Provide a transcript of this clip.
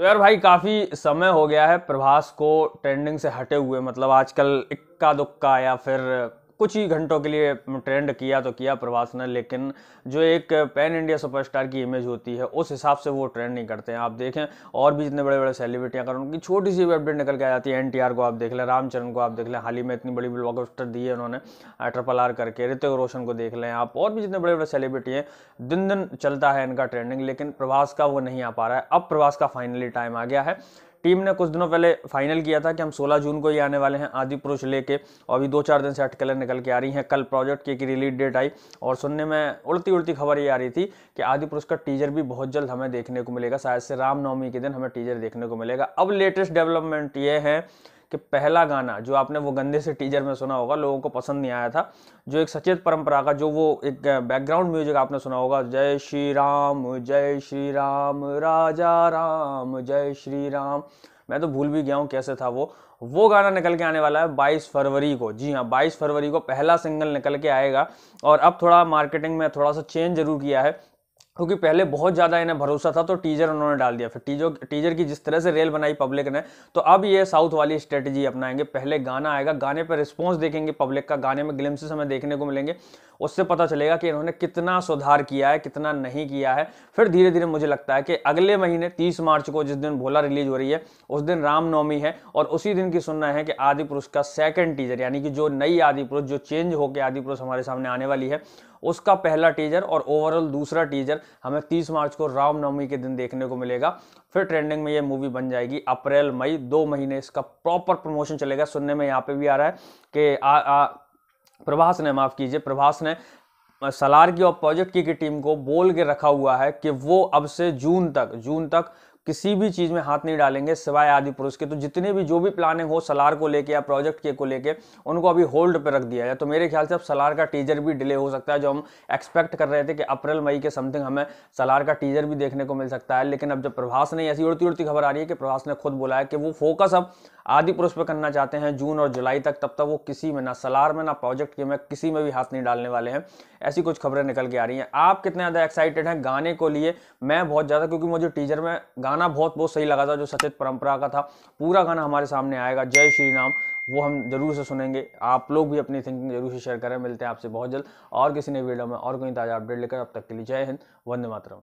तो यार भाई काफ़ी समय हो गया है प्रभास को ट्रेंडिंग से हटे हुए मतलब आजकल इक्का दुक्का या फिर कुछ ही घंटों के लिए ट्रेंड किया तो किया प्रभास ने लेकिन जो एक पैन इंडिया सुपरस्टार की इमेज होती है उस हिसाब से वो ट्रेंड नहीं करते हैं आप देखें और भी जितने बड़े बड़े सेलिब्रिटियाँ अगर उनकी छोटी सी भी अपडेट निकल के आ जाती है एन को आप देख लें रामचरण को आप देख लें हाल ही में इतनी बड़ी ब्लॉकस्टर दी है उन्होंने ट्रिपल आर करके ऋतिक रोशन को देख लें आप और भी जितने बड़े बड़े सेलिब्रिटी हैं दिन दिन चलता है इनका ट्रेंडिंग लेकिन प्रभास का वो नहीं आ पा रहा है अब प्रभास का फाइनली टाइम आ गया है टीम ने कुछ दिनों पहले फाइनल किया था कि हम 16 जून को ही आने वाले हैं आदि पुरुष लेके और अभी दो चार दिन से अटकलें निकल के आ रही हैं कल प्रोजेक्ट की एक रिलीज डेट आई और सुनने में उड़ती उड़ती खबर ये आ रही थी कि आदि पुरुष का टीजर भी बहुत जल्द हमें देखने को मिलेगा शायद से रामनवमी के दिन हमें टीजर देखने को मिलेगा अब लेटेस्ट डेवलपमेंट ये है कि पहला गाना जो आपने वो गंदे से टीजर में सुना होगा लोगों को पसंद नहीं आया था जो एक सचेत परंपरा का जो वो एक बैकग्राउंड म्यूजिक आपने सुना होगा जय श्री राम जय श्री राम राजा राम जय श्री राम मैं तो भूल भी गया हूँ कैसे था वो वो गाना निकल के आने वाला है 22 फरवरी को जी हाँ 22 फरवरी को पहला सिंगल निकल के आएगा और अब थोड़ा मार्केटिंग में थोड़ा सा चेंज जरूर किया है क्योंकि पहले बहुत ज़्यादा इन्हें भरोसा था तो टीजर उन्होंने डाल दिया फिर टीजर टीजर की जिस तरह से रेल बनाई पब्लिक ने तो अब ये साउथ वाली स्ट्रेटजी अपनाएंगे पहले गाना आएगा गाने पर रिस्पॉन्स देखेंगे पब्लिक का गाने में ग्लिम्स हमें देखने को मिलेंगे उससे पता चलेगा कि इन्होंने कितना सुधार किया है कितना नहीं किया है फिर धीरे धीरे मुझे लगता है कि अगले महीने तीस मार्च को जिस दिन भोला रिलीज हो रही है उस दिन रामनवमी है और उसी दिन की सुनना है कि आदि पुरुष का सेकेंड टीजर यानी कि जो नई आदि पुरुष जो चेंज होकर आदि पुरुष हमारे सामने आने वाली है उसका पहला टीजर और ओवरऑल दूसरा टीजर हमें 30 मार्च को रामनवमी के दिन देखने को मिलेगा फिर ट्रेंडिंग में ये मूवी बन जाएगी अप्रैल मई दो महीने इसका प्रॉपर प्रमोशन चलेगा सुनने में यहाँ पे भी आ रहा है कि प्रभास ने माफ़ कीजिए प्रभास ने सलार की और प्रोजेक्ट की, की टीम को बोल के रखा हुआ है कि वो अब से जून तक जून तक किसी भी चीज़ में हाथ नहीं डालेंगे सिवाय आदि पुरुष के तो जितने भी जो भी प्लानिंग हो सलार को लेके या प्रोजेक्ट के को लेके उनको अभी होल्ड पे रख दिया जाए तो मेरे ख्याल से अब सलार का टीजर भी डिले हो सकता है जो हम एक्सपेक्ट कर रहे थे कि अप्रैल मई के समथिंग हमें सलार का टीजर भी देखने को मिल सकता है लेकिन अब जब प्रभास ने ऐसी उड़ती उड़ती खबर आ रही है कि प्रभास ने खुद बोला है कि वो फोकस अब आदि पुरुष पे करना चाहते हैं जून और जुलाई तक तब तक वो किसी में ना सलार में ना प्रोजेक्ट के में किसी में भी हाथ नहीं डालने वाले हैं ऐसी कुछ खबरें निकल के आ रही हैं आप कितने ज़्यादा एक्साइटेड हैं गाने को लिए मैं बहुत ज़्यादा क्योंकि मुझे टीजर में गाना बहुत बहुत सही लगा था जो सचेत परंपरा का था पूरा गाना हमारे सामने आएगा जय श्री राम वो हम जरूर से सुनेंगे आप लोग भी अपनी थिंकिंग जरूर से शेयर करें मिलते हैं आपसे बहुत जल्द और किसी नई वीडियो में और कोई ताज़ा अपडेट लेकर अब तक के लिए जय हिंद वंदे मातरम